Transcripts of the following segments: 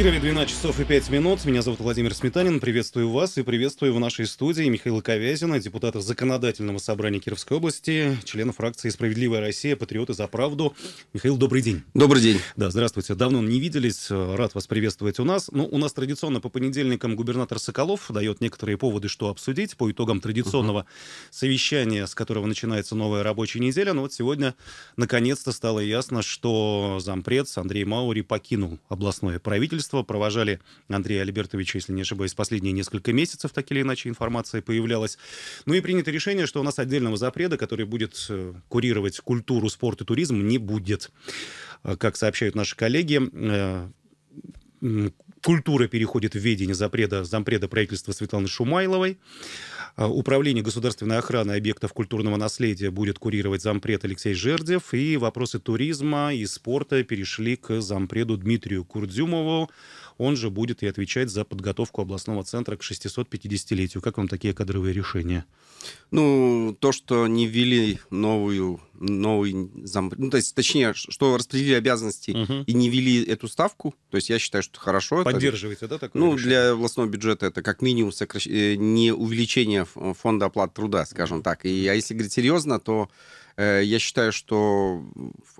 Кирове 12 часов и 5 минут. Меня зовут Владимир Сметанин. Приветствую вас и приветствую в нашей студии Михаила Ковязина, депутата Законодательного собрания Кировской области, члена фракции «Справедливая Россия», «Патриоты за правду». Михаил, добрый день. Добрый день. Да, здравствуйте. Давно не виделись. Рад вас приветствовать у нас. Ну, у нас традиционно по понедельникам губернатор Соколов дает некоторые поводы, что обсудить по итогам традиционного угу. совещания, с которого начинается новая рабочая неделя. Но вот сегодня наконец-то стало ясно, что зампред Андрей Маури покинул областное правительство правительства, провожали Андрея Альбертовича, если не ошибаюсь, последние несколько месяцев, так или иначе, информация появлялась. Ну и принято решение, что у нас отдельного запреда, который будет э, курировать культуру, спорт и туризм, не будет. Э, как сообщают наши коллеги, э, культура переходит в ведение запреда зампреда правительства Светланы Шумайловой. А, управление государственной охраны объектов культурного наследия будет курировать зампред Алексей Жердев. И вопросы туризма и спорта перешли к зампреду Дмитрию Курдюмову. Он же будет и отвечать за подготовку областного центра к 650-летию. Как вам такие кадровые решения? Ну, то, что не ввели новую, новый зампред, Ну, то есть, точнее, что распределили обязанности угу. и не ввели эту ставку, то есть я считаю, что хорошо. Поддерживаете, это... да, такое Ну, решение? для областного бюджета это как минимум сокращ... Э, не увеличение уровня э, фонда оплаты труда, скажем так. И, а если говорить серьезно, то э, я считаю, что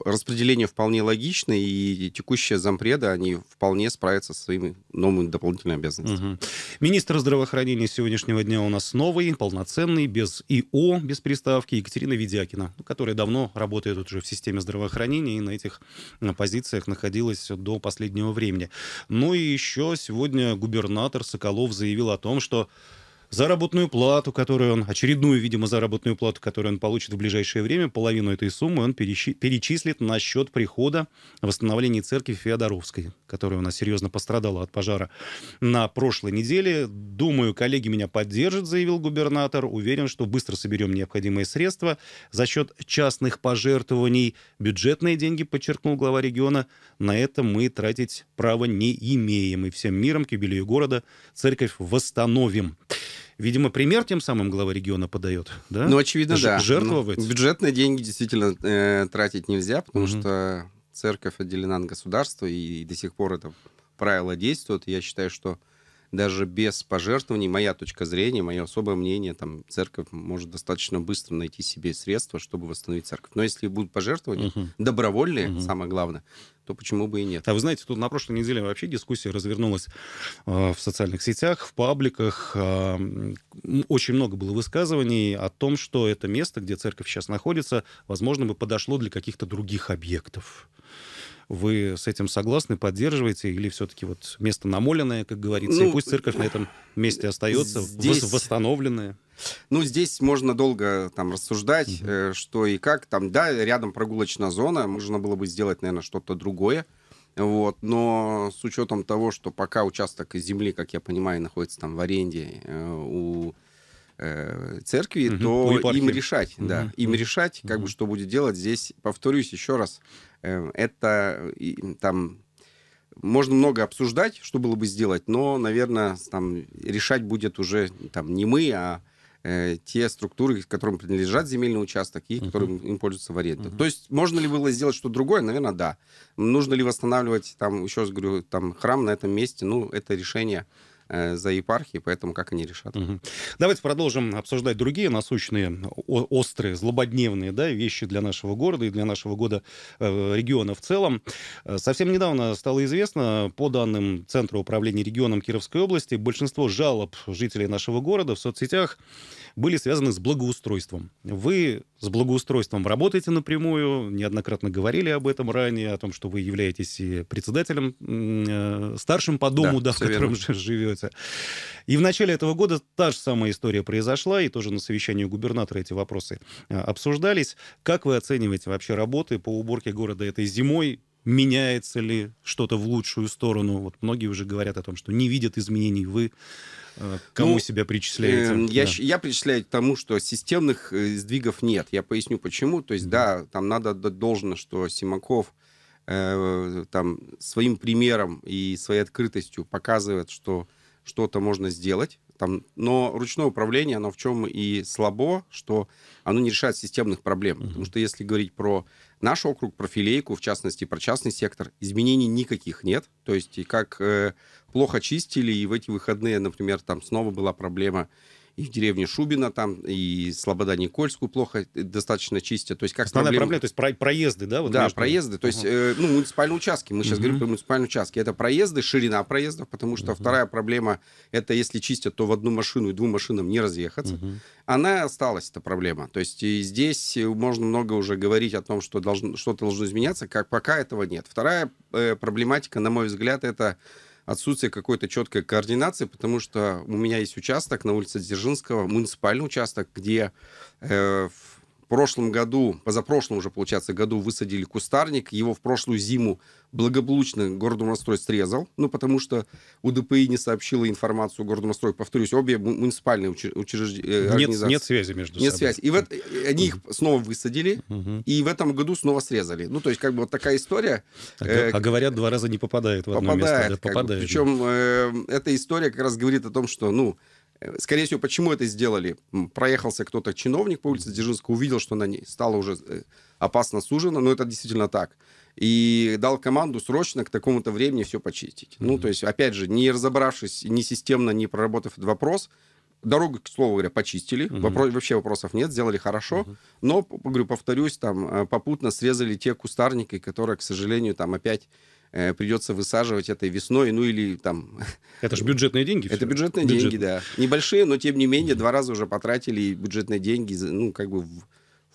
распределение вполне логично, и текущие зампреды они вполне справятся со своими новыми дополнительными обязанностями. Угу. Министр здравоохранения сегодняшнего дня у нас новый, полноценный, без ИО, без приставки, Екатерина Ведякина, которая давно работает уже в системе здравоохранения и на этих позициях находилась до последнего времени. Ну и еще сегодня губернатор Соколов заявил о том, что заработную плату, которую он, очередную, видимо, заработную плату, которую он получит в ближайшее время, половину этой суммы он перечислит на счет прихода восстановления церкви Феодоровской, которая у нас серьезно пострадала от пожара на прошлой неделе. Думаю, коллеги меня поддержат, заявил губернатор. Уверен, что быстро соберем необходимые средства за счет частных пожертвований. Бюджетные деньги, подчеркнул глава региона, на это мы тратить права не имеем. И всем миром к юбилею города церковь восстановим. Видимо, пример тем самым глава региона подает, да? Ну, очевидно, Ж- да. Жертвовать. Ну, бюджетные деньги действительно э, тратить нельзя, потому угу. что церковь отделена от государства, и, и до сих пор это правило действует. я считаю, что даже без пожертвований, моя точка зрения, мое особое мнение, там, церковь может достаточно быстро найти себе средства, чтобы восстановить церковь. Но если будут пожертвования, угу. добровольные, угу. самое главное, то почему бы и нет? А вы знаете, тут на прошлой неделе вообще дискуссия развернулась э, в социальных сетях, в пабликах. Э, очень много было высказываний о том, что это место, где церковь сейчас находится, возможно, бы подошло для каких-то других объектов. Вы с этим согласны, поддерживаете, или все-таки вот место намоленное, как говорится, ну, и пусть церковь на этом месте остается, здесь... восстановленная? Ну, здесь можно долго там рассуждать, Mm-hmm. что и как. Там, да, рядом прогулочная зона, можно было бы сделать, наверное, что-то другое. Вот. Но с учетом того, что пока участок земли, как я понимаю, находится там в аренде э, у э, церкви, mm-hmm. то им решать, Mm-hmm. да, им решать, как угу. бы что будет делать здесь. Повторюсь еще раз, Эм, это там можно много обсуждать, что было бы сделать, но, наверное, там решать будет уже там не мы, а э, те структуры, которым принадлежат земельный участок и uh-huh. которым им пользуются в аренду. Uh-huh. То есть можно ли было сделать что-то другое? Наверное, да. Нужно ли восстанавливать там еще раз говорю там храм на этом месте? Ну, это решение Э, за епархии, поэтому как они решат. Угу. Давайте продолжим обсуждать другие насущные, острые, злободневные да, вещи для нашего города и для нашего года э, региона в целом. Э, совсем недавно стало известно, по данным Центра управления регионом Кировской области, большинство жалоб жителей нашего города в соцсетях были связаны с благоустройством. Вы с благоустройством работаете напрямую, неоднократно говорили об этом ранее, о том, что вы являетесь и председателем, э, старшим по дому, да, да в котором верно. живете. И в начале этого года та же самая история произошла, и тоже на совещании губернатора эти вопросы а, обсуждались. Как вы оцениваете вообще работы по уборке города этой зимой? меняется ли что-то в лучшую сторону. Вот многие уже говорят о том, что не видят изменений. Вы э, кому ну, себя причисляете? Э, я, да. я причисляю к тому, что системных э, сдвигов нет. Я поясню почему. То есть, да, там надо должно, что Симаков э, там своим примером и своей открытостью показывает, что что-то можно сделать там, но ручное управление, оно в чем и слабо, что оно не решает системных проблем. Mm-hmm. Потому что если говорить про наш округ, про филейку, в частности, про частный сектор, изменений никаких нет. То есть и как э, плохо чистили, и в эти выходные, например, там снова была проблема и в деревне Шубина там, и Слобода-Никольскую плохо э, достаточно чистят. То есть как проблема... проблема, то есть про- проезды, да? Вот да, между... проезды, то есть, uh -huh. э, ну, муниципальные участки, мы сейчас uh -huh. говорим про муниципальные участки, это проезды, ширина проездов, потому что uh -huh. вторая проблема, это если чистят, то в одну машину и двум машинам не разъехаться. Uh -huh. Она осталась, эта проблема. То есть здесь э, можно много уже говорить о том, что должно, что-то должно изменяться, как пока этого нет. Вторая э, проблематика, на мой взгляд, это отсутствие какой-то четкой координации, потому что у меня есть участок на улице Дзержинского, муниципальный участок, где э, прошлом году, позапрошлом уже, получается, году высадили кустарник. Его в прошлую зиму благополучно городумстрой срезал, ну, потому что УДПИ не сообщила информацию городумстрой. Повторюсь, обе муниципальные учреждения. Э, нет, нет связи между нет собой. Нет связи. И вот они их снова высадили, и в этом году снова срезали. Ну, то есть, как бы вот такая история. А, э, а говорят, два раза не попадает в одно место. Да, попадает. Причем э, эта история как раз говорит о том, что, ну, Скорее всего, почему это сделали? Проехался кто-то, чиновник по улице Дзержинского, увидел, что на ней стало уже э, опасно сужено, но это действительно так. И дал команду срочно к такому-то времени все почистить. Mm-hmm. Ну, то есть, опять же, не разобравшись, не системно, не проработав этот вопрос, дорогу, к слову говоря, почистили, угу. вопрос, вообще вопросов нет, сделали хорошо, угу. но, говорю, повторюсь, там э, попутно срезали те кустарники, которые, к сожалению, там опять Э, придется высаживать этой весной, ну или там... Это же бюджетные деньги. Это бюджетные деньги, да. Небольшие, но тем не менее два раза уже потратили бюджетные деньги, ну как бы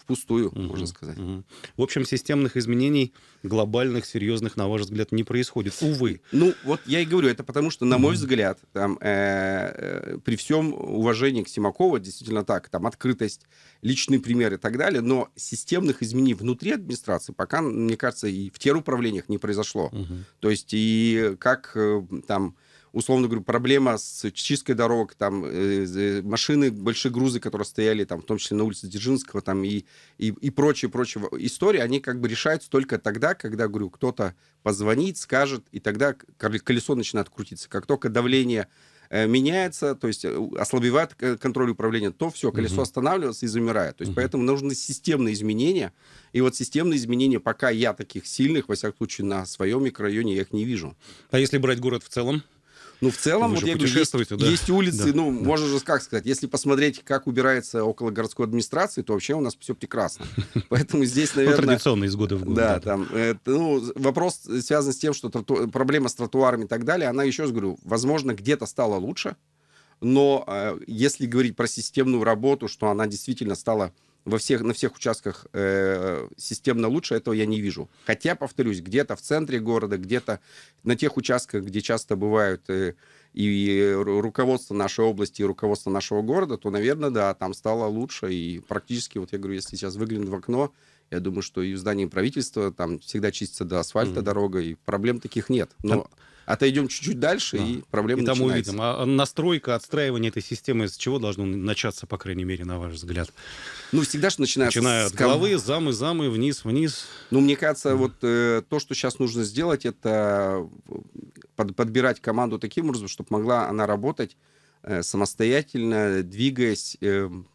впустую, угу, можно сказать. Угу. В общем, системных изменений глобальных, серьезных, на ваш взгляд, не происходит. Увы. Ну, вот я и говорю, это потому что, на мой угу. взгляд, там, э, э, при всем уважении к Симакову, действительно так, там открытость, личный пример и так далее, но системных изменений внутри администрации пока, мне кажется, и в теруправлениях не произошло. Угу. То есть и как э, там условно говорю, проблема с чисткой дорог, там, э, э, машины, большие грузы, которые стояли, там, в том числе на улице Дзержинского, там, и, и, и прочие прочее, истории, они как бы решаются только тогда, когда, говорю, кто-то позвонит, скажет, и тогда колесо начинает крутиться. Как только давление э, меняется, то есть э, ослабевает контроль управления, то все, колесо угу. останавливается и замирает. То есть угу. поэтому нужны системные изменения. И вот системные изменения, пока я таких сильных, во всяком случае, на своем микрорайоне я их не вижу. А если брать город в целом? Ну, в целом, Вы вот я говорю, есть, да. есть улицы, да, ну, да. можно же, как сказать, если посмотреть, как убирается около городской администрации, то вообще у нас все прекрасно. Поэтому здесь, ну, наверное... Ну, традиционно из года в год. Да, да. там, это, ну, вопрос э, связан с тем, что троту... проблема с тротуарами и так далее, она, еще раз говорю, возможно, где-то стала лучше, но э, если говорить про системную работу, что она действительно стала во всех, на всех участках э, системно лучше, этого я не вижу. Хотя, повторюсь, где-то в центре города, где-то на тех участках, где часто бывают э, и руководство нашей области, и руководство нашего города, то, наверное, да, там стало лучше. И практически, вот я говорю, если сейчас выглянуть в окно, я думаю, что и в здании правительства там всегда чистится до асфальта mm-hmm. дорога, и проблем таких нет. Но отойдем чуть-чуть дальше, да. и проблема и там начинается. увидим. А настройка, отстраивание этой системы с чего должно начаться, по крайней мере, на ваш взгляд? Ну, всегда же начинается Начиная с... от головы, замы, замы, вниз, вниз. Ну, мне кажется, да. вот э, то, что сейчас нужно сделать, это э, под, подбирать команду таким образом, чтобы могла она работать э, самостоятельно, двигаясь э, эм,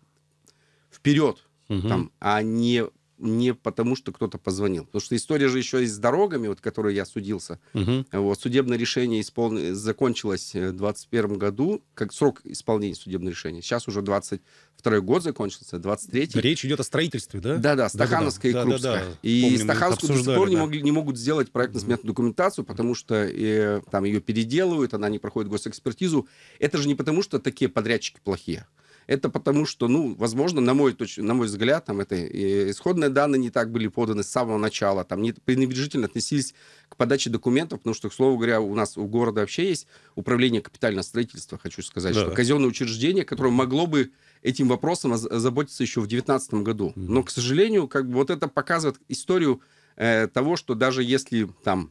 вперед, угу. там, а не не потому, что кто-то позвонил. Потому что история же еще и с дорогами, вот, которой я судился. Угу. Вот, судебное решение исполн... закончилось э, в 2021 году, как срок исполнения судебного решения. Сейчас уже 22 год закончился, 23 Речь идет о строительстве, да? Да-да, Стахановская да, и Крупская. Да, да, да. И Стахановскую Стаханскую до сих пор да. не, могли, не могут сделать проектно-сметную документацию, потому что э, там ее переделывают, она не проходит госэкспертизу. Это же не потому, что такие подрядчики плохие. Это потому что, ну, возможно, на мой, точ... на мой взгляд, там, это э, исходные данные не так были поданы с самого начала, там, не пренебрежительно относились к подаче документов, потому что, к слову говоря, у нас у города вообще есть управление капитального строительства, хочу сказать, да. что казенное учреждение, которое могло бы этим вопросом заботиться еще в 2019 году. Но, к сожалению, как бы вот это показывает историю э, того, что даже если там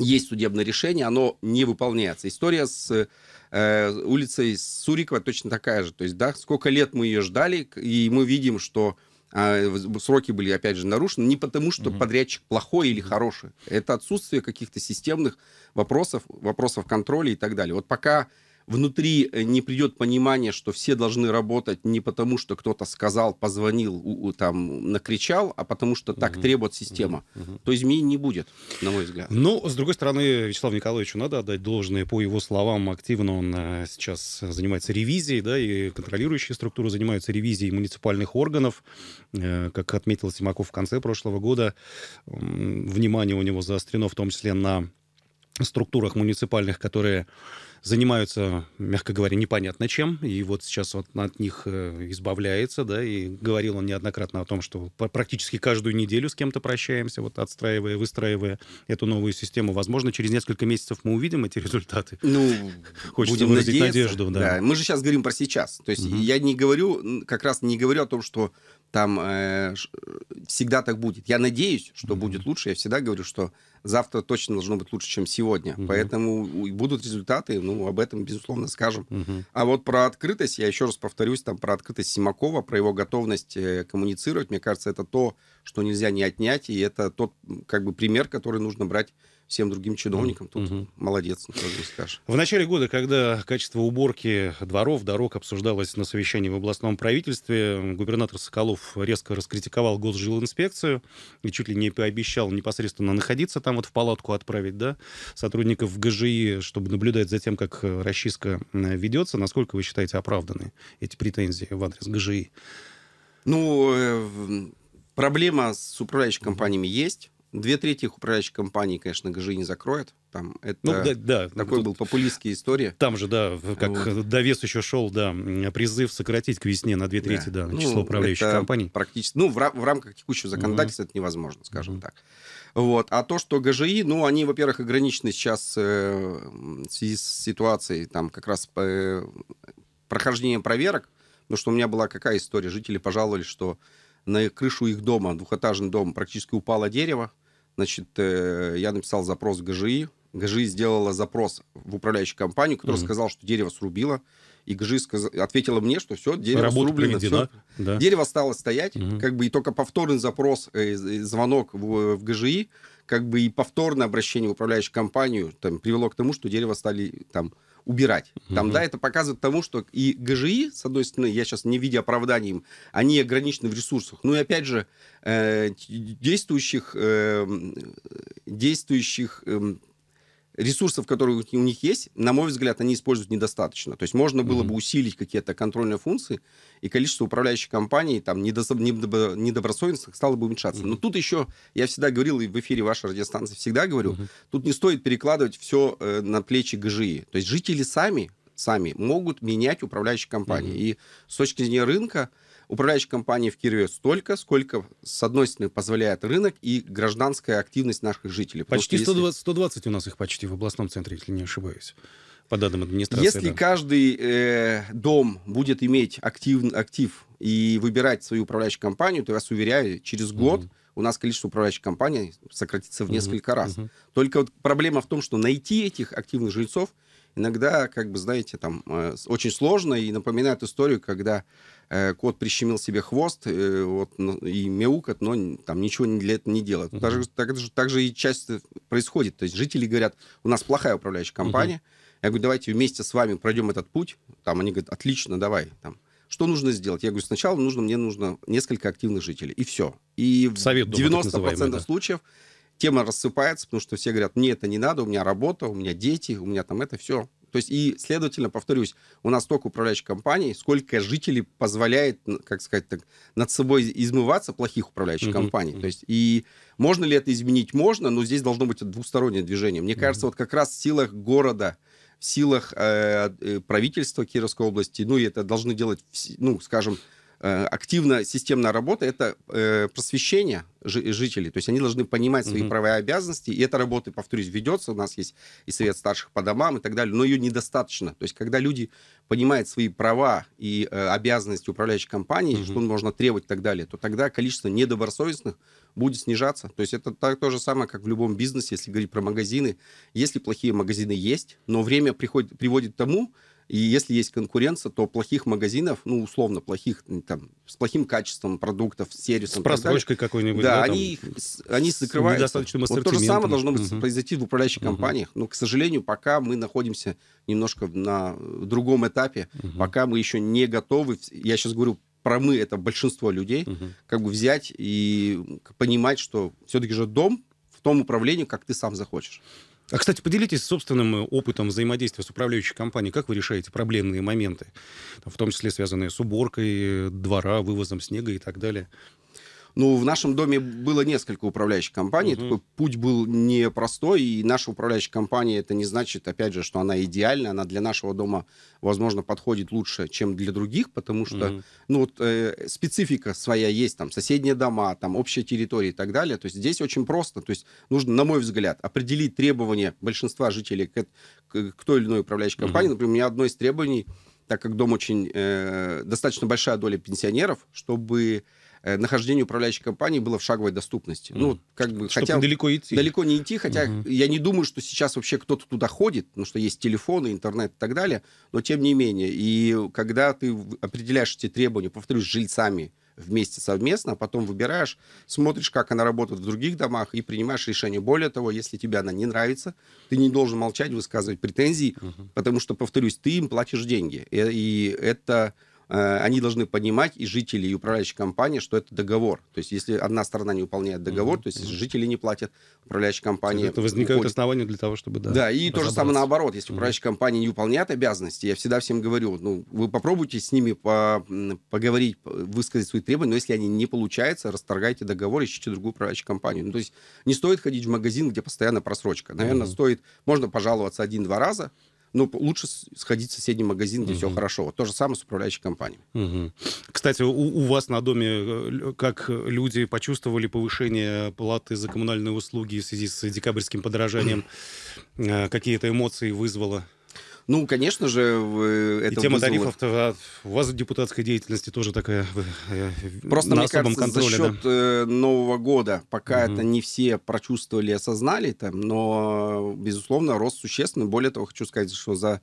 есть судебное решение, оно не выполняется. История с э, улицей Сурикова точно такая же. То есть, да, сколько лет мы ее ждали, и мы видим, что э, сроки были, опять же, нарушены не потому, что угу. подрядчик плохой или хороший. Это отсутствие каких-то системных вопросов, вопросов контроля и так далее. Вот пока внутри э, не придет понимание, что все должны работать не потому, что кто-то сказал, позвонил, там, накричал, а потому что так угу. требует система, угу. то изменений не будет, на мой взгляд. Ну, с другой стороны, Вячеславу Николаевичу надо отдать должное. По его словам, активно он э, сейчас занимается ревизией, да, и контролирующие структуры занимаются ревизией муниципальных органов. Э, как отметил Симаков в конце прошлого года, внимание у него заострено в том числе на структурах муниципальных, которые занимаются, мягко говоря, непонятно чем, и вот сейчас он от них э, избавляется, да, и говорил он неоднократно о том, что практически каждую неделю с кем-то прощаемся, вот отстраивая, выстраивая эту новую систему. Возможно, через несколько месяцев мы увидим эти результаты. Ну, хочется будем выразить надеяться. надежду, да. да. Мы же сейчас говорим про сейчас, то есть угу. я не говорю, как раз не говорю о том, что там э, всегда так будет. Я надеюсь, что угу. будет лучше. Я всегда говорю, что завтра точно должно быть лучше, чем сегодня. Угу. Поэтому будут результаты, ну, об этом, безусловно, скажем. Угу. А вот про открытость, я еще раз повторюсь, там, про открытость Симакова, про его готовность э, коммуницировать, мне кажется, это то, что нельзя не отнять, и это тот, как бы, пример, который нужно брать всем другим чиновникам. Тут угу. молодец, не ну, скажешь. В начале года, когда качество уборки дворов, дорог обсуждалось на совещании в областном правительстве, губернатор Соколов резко раскритиковал госжилинспекцию и чуть ли не пообещал непосредственно находиться там, вот в палатку отправить, да, сотрудников ГЖИ, чтобы наблюдать за тем, как расчистка ведется. Насколько вы считаете оправданы эти претензии в адрес ГЖИ? Ну, э, проблема с управляющими компаниями есть Две трети управляющих компаний, конечно, ГЖИ не закроет. Там это ну, да, да. такой Тут, был популистский история. Там же, да, как вот. довес еще шел, да, призыв сократить к весне на две трети, да, да ну, число ну, управляющих компаний. Практически, ну, в, в рамках текущего законодательства угу. это невозможно, скажем угу. так. Вот. А то, что ГЖИ, ну, они, во-первых, ограничены сейчас э, в связи с ситуацией, там, как раз э, прохождением проверок, потому что у меня была какая история, жители пожаловались, что на крышу их дома, двухэтажный дом, практически упало дерево. Значит, э, я написал запрос в ГЖИ. ГЖИ сделала запрос в управляющую компанию, которая mm-hmm. сказала, что дерево срубило. И ГЖИ сказ... ответила мне, что все, дерево Работа срублено. Все. Да. Дерево стало стоять. Mm-hmm. Как бы, и только повторный запрос, э, э, звонок в, в ГЖИ, как бы и повторное обращение в управляющую компанию там, привело к тому, что дерево стали там убирать. Там, mm-hmm. да, это показывает тому, что и ГЖИ, с одной стороны, я сейчас не видя оправданий им, они ограничены в ресурсах. Ну и опять же, э, действующих, э, действующих э, ресурсов, которые у них есть, на мой взгляд, они используют недостаточно. То есть можно было mm-hmm. бы усилить какие-то контрольные функции, и количество управляющих компаний, там, недобросовестных стало бы уменьшаться. Mm-hmm. Но тут еще, я всегда говорил, и в эфире вашей радиостанции всегда говорю, mm-hmm. тут не стоит перекладывать все э, на плечи ГЖИ. То есть жители сами, сами могут менять управляющие компании. Mm-hmm. И с точки зрения рынка, управляющих компаний в Кирове столько, сколько, с одной стороны, позволяет рынок и гражданская активность наших жителей. Почти 120, если... 120 у нас их почти в областном центре, если не ошибаюсь по данным администрации. Если да. каждый э, дом будет иметь актив, актив и выбирать свою управляющую компанию, то я вас уверяю, через год угу. у нас количество управляющих компаний сократится в угу. несколько раз. Угу. Только вот проблема в том, что найти этих активных жильцов иногда, как бы, знаете, там э, очень сложно и напоминает историю, когда Э, кот прищемил себе хвост э, вот, и мяукает, но там ничего для этого не делает. Uh-huh. Даже, так, так же и часто происходит. То есть жители говорят, у нас плохая управляющая компания. Uh-huh. Я говорю, давайте вместе с вами пройдем этот путь. Там они говорят, отлично, давай. Там, что нужно сделать? Я говорю, сначала нужно, мне нужно несколько активных жителей. И все. И Совет, в 90% да. случаев тема рассыпается, потому что все говорят, мне это не надо, у меня работа, у меня дети, у меня там это все. То есть, и, следовательно, повторюсь, у нас столько управляющих компаний, сколько жителей позволяет, как сказать так, над собой измываться плохих управляющих mm-hmm. компаний. То есть, и можно ли это изменить? Можно, но здесь должно быть двустороннее движение. Мне mm-hmm. кажется, вот как раз в силах города, в силах э, э правительства Кировской области, ну, и это должны делать, ну, скажем, Э, активно системная работа это э, просвещение жителей. То есть они должны понимать свои mm-hmm. права и обязанности. И эта работа, повторюсь, ведется. У нас есть и совет старших по домам и так далее, но ее недостаточно. То есть когда люди понимают свои права и э, обязанности управляющей компании, mm-hmm. что можно требовать и так далее, то тогда количество недобросовестных будет снижаться. То есть это так, то же самое, как в любом бизнесе, если говорить про магазины. Если плохие магазины есть, но время приходит, приводит к тому, и если есть конкуренция, то плохих магазинов, ну, условно, плохих, там, с плохим качеством продуктов, сервисом. С просрочкой какой-нибудь. Да, да там, они, с, они закрывают. Вот то же самое должно быть, угу. произойти в управляющих угу. компаниях. Но, к сожалению, пока мы находимся немножко на другом этапе, угу. пока мы еще не готовы, я сейчас говорю про мы, это большинство людей, угу. как бы взять и понимать, что все-таки же дом в том управлении, как ты сам захочешь. А, кстати, поделитесь собственным э, опытом взаимодействия с управляющей компанией. Как вы решаете проблемные моменты, в том числе связанные с уборкой э, двора, вывозом снега и так далее? Ну, в нашем доме было несколько управляющих компаний, угу. такой путь был непростой, и наша управляющая компания, это не значит, опять же, что она идеальна, она для нашего дома, возможно, подходит лучше, чем для других, потому что, угу. ну, вот э, специфика своя есть, там, соседние дома, там, общая территория и так далее, то есть здесь очень просто, то есть нужно, на мой взгляд, определить требования большинства жителей к, к, к той или иной управляющей компании, угу. например, у меня одно из требований, так как дом очень э, достаточно большая доля пенсионеров, чтобы э, нахождение управляющей компании было в шаговой доступности. Mm. Ну, как бы, Чтобы хотя... далеко идти. Далеко не идти, хотя mm -hmm. я не думаю, что сейчас вообще кто-то туда ходит, потому что есть телефоны, интернет и так далее, но тем не менее. И когда ты определяешь эти требования, повторюсь, с жильцами, вместе совместно, а потом выбираешь, смотришь, как она работает в других домах и принимаешь решение. Более того, если тебе она не нравится, ты не должен молчать, высказывать претензии, Uh -huh. потому что, повторюсь, ты им платишь деньги. и это Э, они должны понимать и жители, и управляющие компании, что это договор. То есть если одна сторона не выполняет договор, то есть жители не платят, управляющая компания... Это возникает уходит. основания для того, чтобы... Да, да и то же самое наоборот. Если управляющая компания не выполняет обязанности, я всегда всем говорю, ну, вы попробуйте с ними по, поговорить, высказать свои требования, но если они не получаются, расторгайте договор, ищите другую управляющую компанию. Ну, то есть не стоит ходить в магазин, где постоянно просрочка. Наверное, mm-hmm. стоит... Можно пожаловаться один-два раза, ну, лучше сходить в соседний магазин, где угу. все хорошо. Вот то же самое с управляющей компанией. Угу. Кстати, у, у вас на доме э, как люди почувствовали повышение платы за коммунальные услуги в связи с декабрьским подорожанием? Э, какие-то эмоции вызвало? Ну, конечно же, э, это И тема вызвало... тарифов -то, а, у вас в депутатской деятельности тоже такая э, э, Просто, на мне особом кажется, контроле, за счет да? Нового года, пока угу. это не все прочувствовали и осознали, там, но, безусловно, рост существенный. Более того, хочу сказать, что за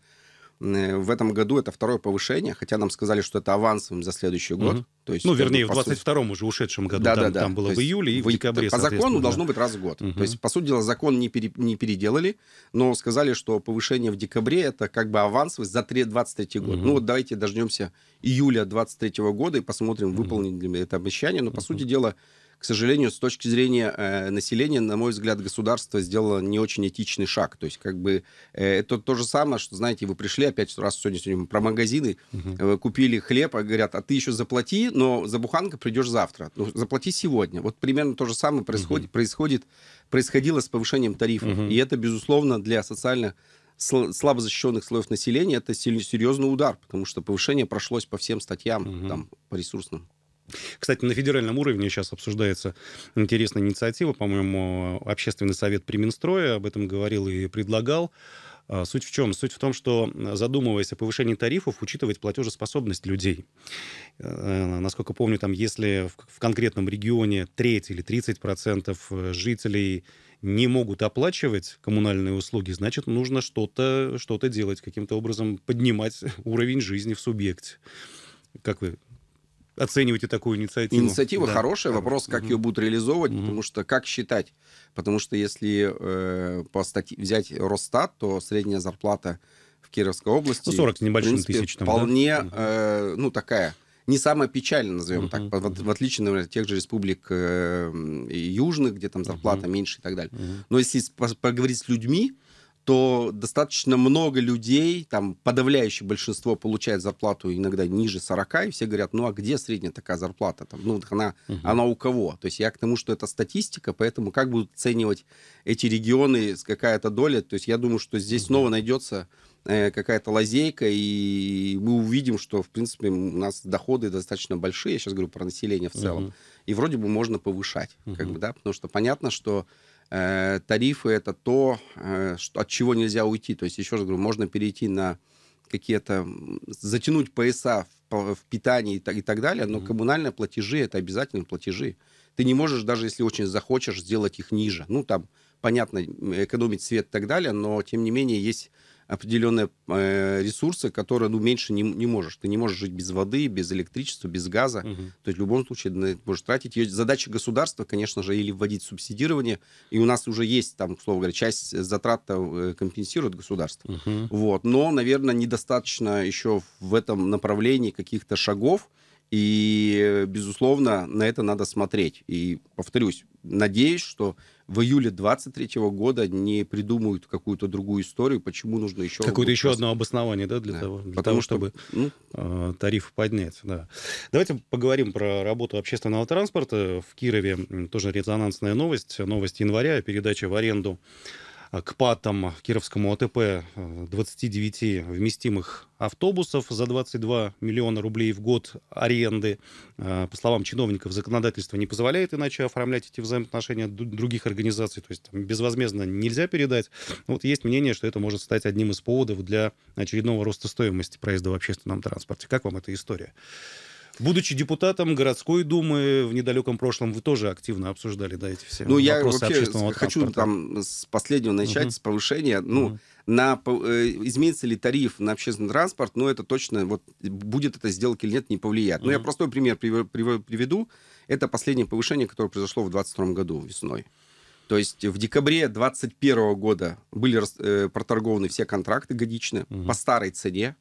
Э, в этом году это второе повышение, хотя нам сказали, что это авансовым за следующий год. Угу. То есть, ну, вернее, в 22-м уже ушедшем году. Да, там, да, да. там было есть, в июле и в, декабре. По закону да. должно быть раз в год. Угу. То есть, по сути дела, закон не, пере, не переделали, но сказали, что повышение в декабре это как бы авансовый за 3, 23 год. Угу. Ну вот давайте дождемся июля 23 года и посмотрим, выполнили угу. ли это обещание. Но, по угу. сути дела, к сожалению, с точки зрения э, населения, на мой взгляд, государство сделало не очень этичный шаг. То есть, как бы, э, это то же самое, что, знаете, вы пришли опять раз сегодня, сегодня про магазины, угу. э, купили хлеб, а говорят, а ты еще заплати, но за буханка придешь завтра. Ну, заплати сегодня. Вот примерно то же самое происходит, угу. происходит происходило с повышением тарифов. Угу. И это, безусловно, для социально слабо защищенных слоев населения это серьезный удар, потому что повышение прошлось по всем статьям, угу. там, по ресурсным. Кстати, на федеральном уровне сейчас обсуждается интересная инициатива, по-моему, Общественный совет при Минстрое об этом говорил и предлагал. А, суть в чем? Суть в том, что, задумываясь о повышении тарифов, учитывать платежеспособность людей. А, а, насколько помню, там, если в конкретном регионе треть или 30 процентов э, жителей не могут оплачивать коммунальные услуги, значит, нужно что-то что делать, каким-то образом поднимать уровень жизни в субъекте. Как вы оцениваете такую инициативу? Инициатива да. хорошая, да. вопрос, как угу. ее будут реализовывать, угу. потому что как считать? Потому что если э, по статье взять Росстат, то средняя зарплата в Кировской области... Ну, 40 с небольшим принципе, тысяч. Там, вполне, да? э, ну, такая не самая печальная, назовем uh-huh, так, uh-huh. В, в отличие, например, от тех же республик э, южных, где там зарплата uh-huh. меньше и так далее. Uh-huh. Но если поговорить с людьми, то достаточно много людей, там подавляющее большинство получает зарплату иногда ниже 40, и все говорят, ну а где средняя такая зарплата? Там, ну, она, угу. она у кого? То есть я к тому, что это статистика, поэтому как будут оценивать эти регионы, с какая-то доля? То есть я думаю, что здесь угу. снова найдется э, какая-то лазейка, и мы увидим, что, в принципе, у нас доходы достаточно большие, я сейчас говорю про население в целом, угу. и вроде бы можно повышать, угу. как бы, да, потому что понятно, что Э, тарифы это то, э, от чего нельзя уйти. То есть, еще раз говорю, можно перейти на какие-то, затянуть пояса в, в питании и так, и так далее, но коммунальные платежи это обязательные платежи. Ты не можешь, даже если очень захочешь, сделать их ниже. Ну, там, понятно, экономить свет и так далее, но, тем не менее, есть определенные э, ресурсы, которые ну, меньше не, не можешь. Ты не можешь жить без воды, без электричества, без газа. Угу. То есть в любом случае ну, ты можешь тратить. Есть задача государства, конечно же, или вводить субсидирование. И у нас уже есть, там, слово говоря, часть затрат э, компенсирует государство. Угу. Вот. Но, наверное, недостаточно еще в этом направлении каких-то шагов, и, безусловно, на это надо смотреть. И, повторюсь, надеюсь, что в июле 23 года не придумают какую-то другую историю, почему нужно еще... Какое-то еще одно обоснование, да, для да. того, для Потому того чтобы ну... А, тариф поднять, да. Давайте поговорим про работу общественного транспорта. В Кирове тоже резонансная новость, новость января, передача в аренду Э, к ПАТам, Кировскому ОТП 29 э, вместимых автобусов за 22 миллиона рублей в год аренды. Э, по словам чиновников, законодательство не позволяет иначе оформлять эти взаимоотношения других организаций, то есть там, безвозмездно нельзя передать. Но ну, вот есть мнение, что это может стать одним из поводов для очередного роста стоимости проезда в общественном транспорте. Как вам эта история? Будучи депутатом городской думы в недалеком прошлом, вы тоже активно обсуждали, да, эти все ну, вопросы я вообще хочу транспорта. там с последнего начать, угу. с повышения. Ну, угу. на, э, изменится ли тариф на общественный транспорт, ну, это точно, вот, будет это сделка или нет, не повлияет. Угу. Ну, Но я простой пример приведу. Это последнее повышение, которое произошло в 2022 году весной. То есть в декабре 2021 года были э, проторгованы все контракты годичные угу. по старой цене.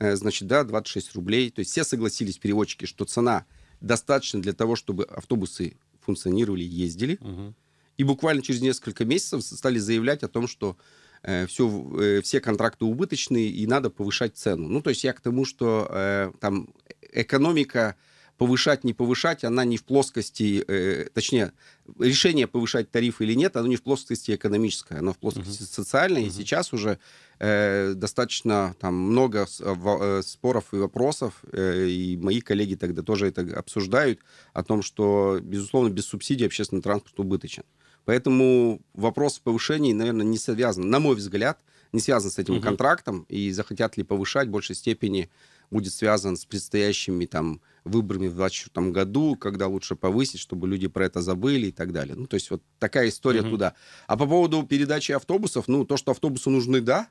Э, значит, да, 26 рублей. То есть все согласились, переводчики, что цена достаточно для того, чтобы автобусы функционировали, ездили. Угу. И буквально через несколько месяцев стали заявлять о том, что э, все, э, все контракты убыточные и надо повышать цену. Ну, то есть я к тому, что э, там э, экономика повышать, не повышать, она не в плоскости, э, точнее, решение повышать тариф или нет, оно не в плоскости экономической, оно в плоскости uh социальной. uh И сейчас уже э, достаточно там много э, э, споров и вопросов, э, и мои коллеги тогда тоже это обсуждают, о том, что, безусловно, без субсидий общественный транспорт убыточен. Поэтому вопрос повышений, наверное, не связан, на мой взгляд, не связан с этим uh контрактом, и захотят ли повышать в большей степени будет связан с предстоящими там выборами в 2024 году, когда лучше повысить, чтобы люди про это забыли и так далее. Ну, то есть вот такая история mm-hmm. туда. А по поводу передачи автобусов, ну, то, что автобусы нужны, да,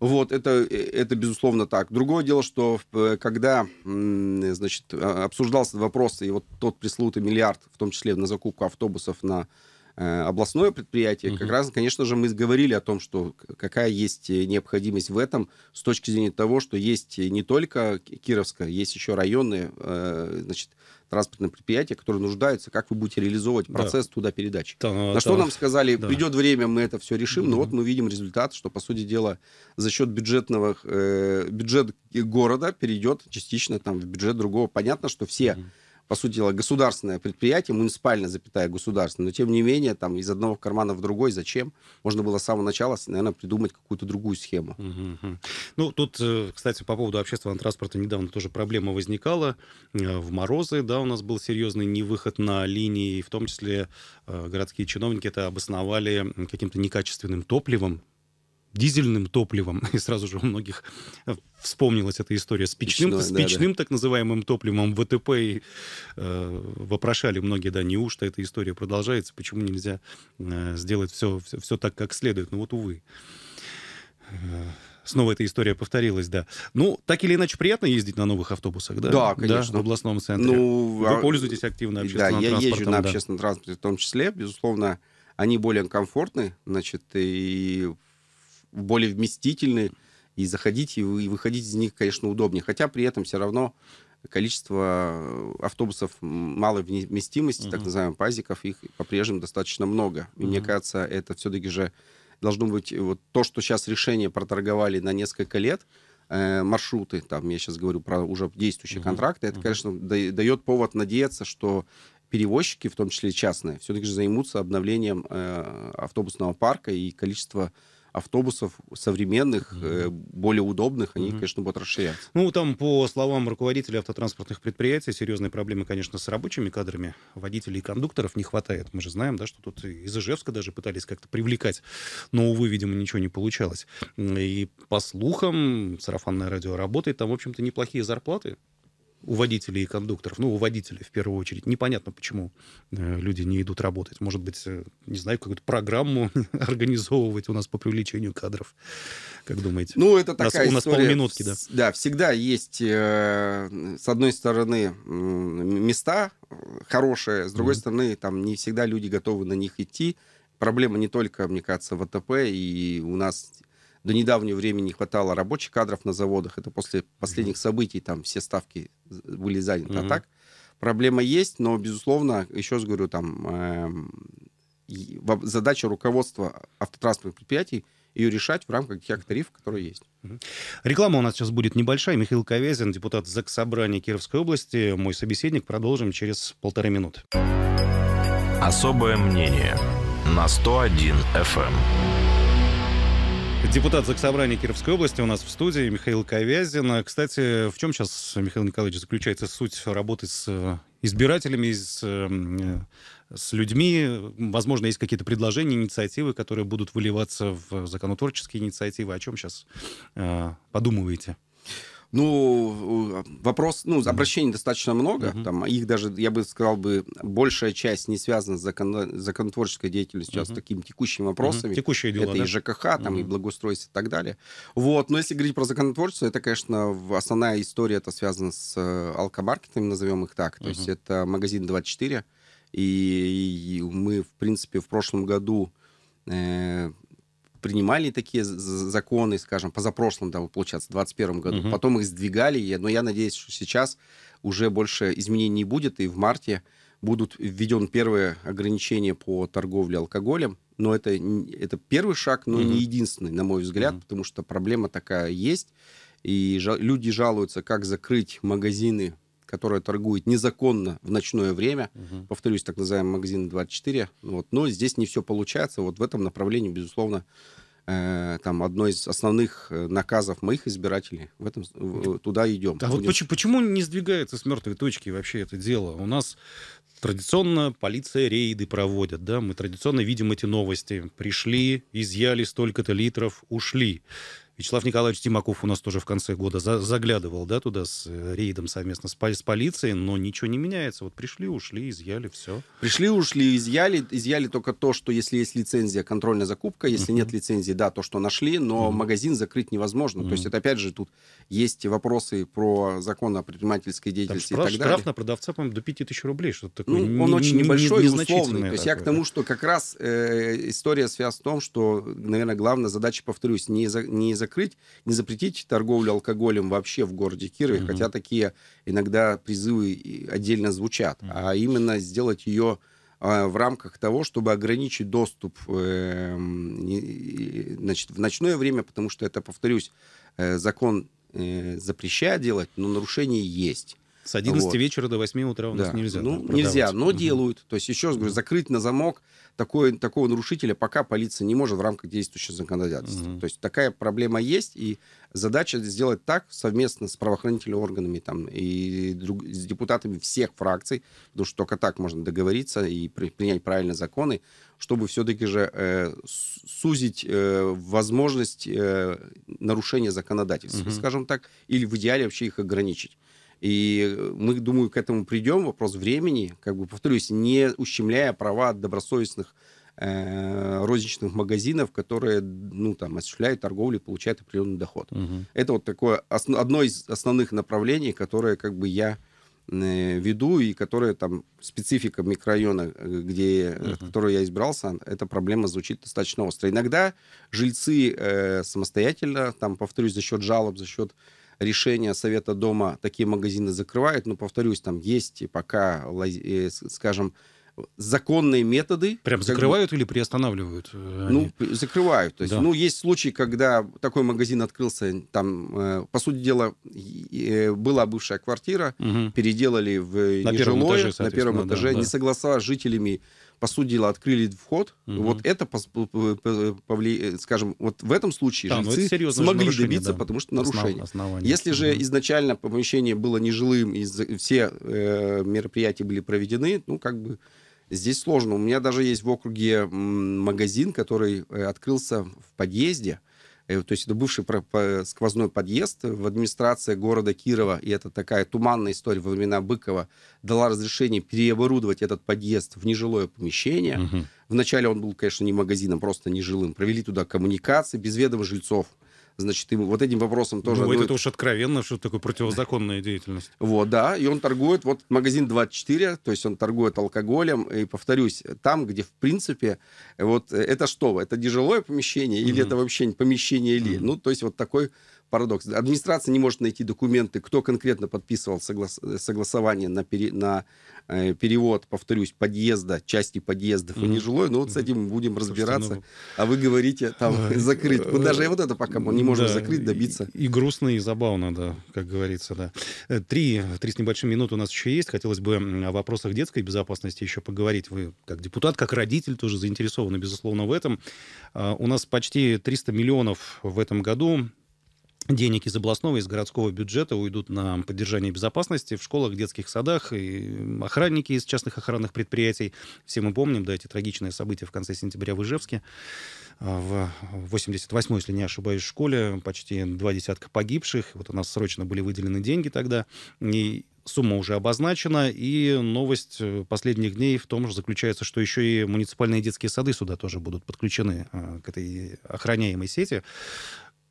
вот, это, э, это безусловно так. Другое дело, что э, когда, значит, а, обсуждался вопрос, и вот тот пресловутый миллиард, в том числе на закупку автобусов на Э, областное предприятие, как раз, конечно же, мы говорили о том, что какая есть э, необходимость в этом с точки зрения того, что есть не только Кировская, есть еще районные э, значит, транспортные предприятия, которые нуждаются, как вы будете реализовывать процесс да. туда передачи. Да, ну, На да, что нам сказали, да. придет время, мы это все решим, угу. но вот мы видим результат, что, по сути дела, за счет бюджетного, э, бюджет города перейдет частично там в бюджет другого. Понятно, что все... Угу по сути дела, государственное предприятие, муниципальное, запятая, государственное, но тем не менее, там, из одного кармана в другой, зачем? Можно было с самого начала, наверное, придумать какую-то другую схему. Угу. Ну, тут, э, кстати, по поводу общественного транспорта недавно тоже проблема возникала. Э, в морозы, да, у нас был серьезный невыход на линии, и в том числе э, городские чиновники это обосновали каким-то некачественным топливом, дизельным топливом. И сразу же у многих э, вспомнилась эта история с печным, Печной, с печным да, так называемым топливом ВТП. И, э, вопрошали многие, да, неужто эта история продолжается, почему нельзя э, сделать все, все, все так, как следует. Ну вот, увы. Э, снова эта история повторилась, да. Ну, так или иначе, приятно ездить на новых автобусах, да? Да, конечно. Да, в областном центре. Ну, Вы а пользуетесь активно общественным да, транспортом? Да, я езжу на да. общественном транспорте в том числе. Безусловно, они более комфортны, значит, и более вместительные и заходить и выходить из них, конечно, удобнее. Хотя при этом все равно количество э, автобусов малой вместимости, угу. так называемых пазиков, их по-прежнему достаточно много. И угу. мне кажется, это все-таки же должно быть э, вот то, что сейчас решение проторговали на несколько лет, э, маршруты, там я сейчас говорю про уже действующие uh-huh. контракты, это, конечно, дает повод надеяться, что перевозчики, в том числе частные, все-таки же займутся обновлением автобусного парка и количество автобусов современных, mm-hmm. более удобных, они, mm-hmm. конечно, будут расширяться. Ну, там, по словам руководителя автотранспортных предприятий, серьезные проблемы, конечно, с рабочими кадрами. Водителей и кондукторов не хватает. Мы же знаем, да, что тут из Ижевска даже пытались как-то привлекать, но, увы, видимо, ничего не получалось. И, по слухам, сарафанное радио работает, там, в общем-то, неплохие зарплаты у водителей и кондукторов, ну, у водителей в первую очередь. Непонятно, почему э, люди не идут работать. Может быть, э, не знаю, какую-то программу организовывать у нас по привлечению кадров, как думаете? Ну, это такая у нас, история. У нас полминутки, да. Да, всегда есть, э, с одной стороны, места хорошие, с другой mm-hmm. стороны, там не всегда люди готовы на них идти. Проблема не только, мне кажется, в АТП, и у нас до недавнего времени не хватало рабочих кадров на заводах. Это после последних mm-hmm. событий там все ставки были заняты. Mm-hmm. А так проблема есть, но, безусловно, еще раз говорю, там э, задача руководства автотранспортных предприятий ее решать в рамках тех тарифов, которые есть. Реклама у нас сейчас будет небольшая. Михаил Ковязин, депутат Заксобрания Кировской области, мой собеседник. Продолжим через полторы минуты. Особое мнение на 101 FM. Депутат Заксобрания Кировской области у нас в студии Михаил Ковязин. Кстати, в чем сейчас, Михаил Николаевич, заключается суть работы с э, избирателями, с, э, с людьми? Возможно, есть какие-то предложения, инициативы, которые будут выливаться в законотворческие инициативы. О чем сейчас э, подумываете? Ну, вопрос, ну, обращений достаточно много, mm-hmm. там их даже, я бы сказал бы, большая часть не связана с закон, законотворческой деятельностью, mm-hmm. а с такими текущими вопросами. Mm-hmm. Текущие дела, Это да? и ЖКХ, там, mm-hmm. и благоустройство и так далее. Вот, но если говорить про законотворчество, это, конечно, основная история, это связано с э, алкомаркетами, назовем их так, то mm-hmm. есть это магазин 24, и, и мы, в принципе, в прошлом году э, принимали такие законы, скажем, позапрошлом, да, получается, в 2021 году. Угу. Потом их сдвигали, но я надеюсь, что сейчас уже больше изменений не будет, и в марте будут введен первые ограничения по торговле алкоголем. Но это, это первый шаг, но угу. не единственный, на мой взгляд, угу. потому что проблема такая есть. И жал, люди жалуются, как закрыть магазины которая торгует незаконно в ночное время. Угу. Повторюсь, так называемый магазин 24. Вот. Но здесь не все получается. Вот в этом направлении, безусловно, э, там одно из основных э, наказов моих избирателей. В этом туда идем. А да, вот почему, почему не сдвигается с мертвой точки вообще это дело? У нас традиционно полиция рейды проводит, да, мы традиционно видим эти новости. Пришли, изъяли столько-то литров, ушли. Вячеслав Николаевич Тимаков у нас тоже в конце года за, заглядывал да, туда с э, рейдом совместно с, с полицией, но ничего не меняется. Вот пришли, ушли, изъяли, все. Пришли, ушли, изъяли. Изъяли только то, что если есть лицензия, контрольная закупка, если uh-huh. нет лицензии, да, то, что нашли, но uh-huh. магазин закрыть невозможно. Uh-huh. То есть это, опять же, тут есть вопросы про закон о предпринимательской деятельности Там и так далее. Штраф на продавца, по-моему, до 5000 рублей. Что-то такое ну, не, он очень небольшой, не, условный. То есть такое. я к тому, что как раз э, история связана с том, что, наверное, главная задача, повторюсь, не, за, не за закрыть, не запретить торговлю алкоголем вообще в городе Кирове, mm-hmm. хотя такие иногда призывы отдельно звучат, mm-hmm. а именно сделать ее а, в рамках того, чтобы ограничить доступ э, значит, в ночное время, потому что это, повторюсь, э, закон э, запрещает делать, но нарушение есть. С 11 вот. вечера до 8 утра у нас да. нельзя. Ну, продавать. нельзя, но угу. делают. То есть, еще раз говорю, закрыть на замок такой, такого нарушителя пока полиция не может в рамках действующего законодательства. Угу. То есть, такая проблема есть, и задача сделать так совместно с правоохранительными органами там, и друг, с депутатами всех фракций, потому что только так можно договориться и при, принять правильные законы, чтобы все-таки же э, сузить э, возможность э, нарушения законодательства, угу. скажем так, или в идеале вообще их ограничить. И э, мы, думаю, к этому придем. Вопрос времени, как бы повторюсь, не ущемляя права добросовестных э, розничных магазинов, которые, ну, там, осуществляют торговлю и получают определенный доход. Угу. Это вот такое одно из основных направлений, которое, как бы, я э, веду и которое там специфика микрорайона, где, uh-huh. который я избирался, эта проблема звучит достаточно остро. Иногда жильцы э, самостоятельно, там, повторюсь, за счет жалоб, за счет решения Совета Дома такие магазины закрывают. Но, повторюсь, там есть пока, э, скажем, законные методы. Прям закрывают бы, или приостанавливают? Э, они? Ну, закрывают. То есть, да. Ну, есть случаи, когда такой магазин открылся, там, э, по сути дела, э, была бывшая квартира, угу. переделали в э, на нежилое, первом этаже, на первом этаже, да, не да. согласовав с жителями по сути дела, открыли вход, угу. вот это, повли... Э, скажем, вот в этом случае да, ну, жильцы ну, смогли добиться, да. потому что нарушение. Основ... Если же угу. изначально помещение было нежилым, и все э, мероприятия были проведены, ну, как бы здесь сложно. У меня даже есть в округе магазин, который э, открылся в подъезде, Э, то есть это бывший сквозной подъезд в администрации города Кирова, и это такая туманная история во времена Быкова, дала разрешение переоборудовать этот подъезд в нежилое помещение. Угу. Вначале он был, конечно, не магазином, просто нежилым. Провели туда коммуникации без ведома жильцов значит, им вот этим вопросом тоже... Ну, это уж откровенно, что такое противозаконная деятельность. Вот, да, и он торгует, вот магазин 24, то есть он торгует алкоголем, и, повторюсь, там, где, в принципе, вот э, это что, это нежилое помещение, или это вообще помещение или, ну, то есть вот такой парадокс. Администрация не может найти документы, кто конкретно подписывал соглас... согласование на, пере... на э, перевод, повторюсь, подъезда, части подъездов mm-hmm. и нежилой. Ну вот с этим будем разбираться. Слушайте, ну... А вы говорите, там, закрыть. Мы даже вот это пока не можем закрыть, добиться. И, грустно, и забавно, да, как говорится, да. Э, три, три с небольшим минут у нас еще есть. Хотелось бы о вопросах детской безопасности еще поговорить. Вы как депутат, как родитель тоже заинтересованы, безусловно, в этом. А, у нас почти 300 миллионов в этом году денег из областного, из городского бюджета уйдут на поддержание безопасности в школах, детских садах, и охранники из частных охранных предприятий. Все мы помним, да, эти трагичные события в конце сентября в Ижевске. А, в 88 если не ошибаюсь, школе почти два десятка погибших. Вот у нас срочно были выделены деньги тогда. И сумма уже обозначена, и новость э, последних дней в том же заключается, что еще и муниципальные детские сады сюда тоже будут подключены э, к этой охраняемой сети.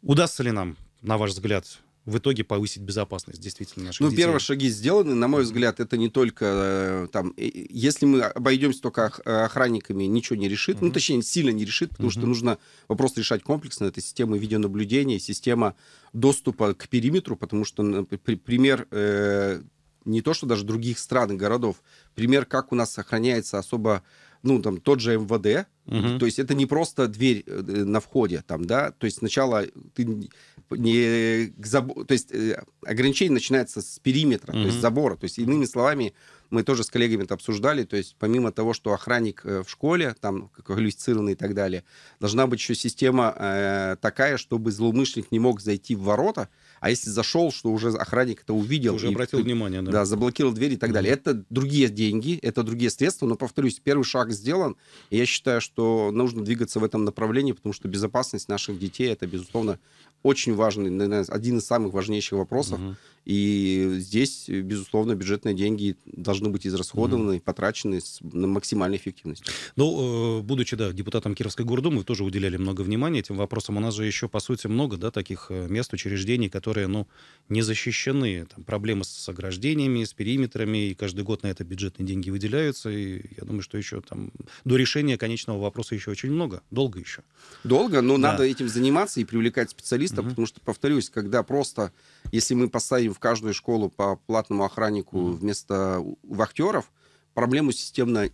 Удастся ли нам на ваш взгляд, в итоге повысить безопасность действительно наших Ну, детей. первые шаги сделаны, на мой взгляд, это не только э, там... Э, если мы обойдемся только э, охранниками, ничего не решит. Ну, точнее, сильно не решит, потому что нужно вопрос решать комплексно. Это система видеонаблюдения, система доступа к периметру, потому что например, не то, что даже других стран и городов, пример, как у нас сохраняется особо ну, там, тот же МВД, угу. то есть это не просто дверь на входе, там, да, то есть сначала ты не к забору, то есть э, ограничение начинается с периметра, mm-hmm. то есть забора, то есть иными словами мы тоже с коллегами это обсуждали, то есть помимо того, что охранник э, в школе, там, квалифицированный и так далее, должна быть еще система э, такая, чтобы злоумышленник не мог зайти в ворота, а если зашел, что уже охранник это увидел. Уже и, обратил и, внимание, да. Да, заблокировал дверь и так далее. Mm-hmm. Это другие деньги, это другие средства, но, повторюсь, первый шаг сделан, и я считаю, что нужно двигаться в этом направлении, потому что безопасность наших детей, это, безусловно, очень важный, наверное, один из самых важнейших вопросов, mm-hmm. и здесь, безусловно, бюджетные деньги должны должны быть израсходованы mm-hmm. и потрачены с максимальной эффективностью. Ну, э, будучи, да, депутатом Кировской гордумы, вы тоже уделяли много внимания этим вопросам. У нас же еще, по сути, много, да, таких э, мест, учреждений, которые, ну, не защищены. Там проблемы с ограждениями, с периметрами, и каждый год на это бюджетные деньги выделяются. И я думаю, что еще там до решения конечного вопроса еще очень много. Долго еще. Долго, но да. надо этим заниматься и привлекать специалистов, угу. потому что, повторюсь, когда просто, если мы поставим в каждую школу по платному охраннику угу. вместо вахтеров проблему системно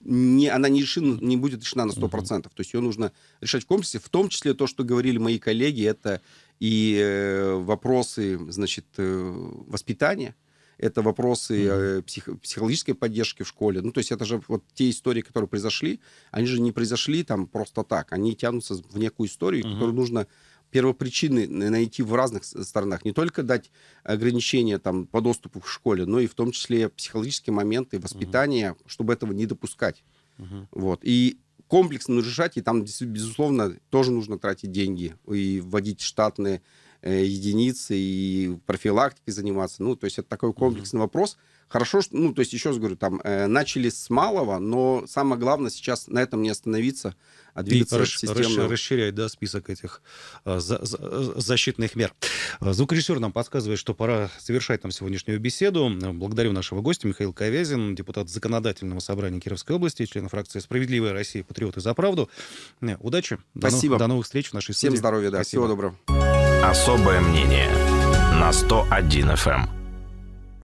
не, она не, решена, не будет решена на 100%. Uh-huh. То есть ее нужно решать в комплексе, в том числе то, что говорили мои коллеги, это и э, вопросы значит, э, воспитания, это вопросы mm псих, психологической поддержки в школе. Ну, то есть это же вот те истории, которые произошли, они же не произошли там просто так. Они тянутся в некую историю, mm-hmm. которую нужно первопричины найти в разных сторонах. Не только дать ограничения там, по доступу к школе, но и в том числе психологические моменты, воспитание, угу. чтобы этого не допускать. Угу. Вот. И комплексно нужно решать, и там, безусловно, тоже нужно тратить деньги и вводить штатные э, единицы и профилактикой заниматься. Ну, то есть это такой комплексный mm вопрос, Хорошо, что, ну, то есть, еще раз говорю, там, э, начали с малого, но самое главное сейчас на этом не остановиться, а двигаться расш, системно. расширять, да, список этих э, за, за, э, защитных мер. Э, Звукорежиссер нам подсказывает, что пора совершать нам сегодняшнюю беседу. Благодарю нашего гостя Михаил Ковязин, депутат Законодательного собрания Кировской области, член фракции «Справедливая Россия. Патриоты за правду». Э, удачи. Спасибо. До, до новых встреч в нашей студии. Всем здоровья, да. Спасибо. Всего доброго. Особое мнение на 101 FM.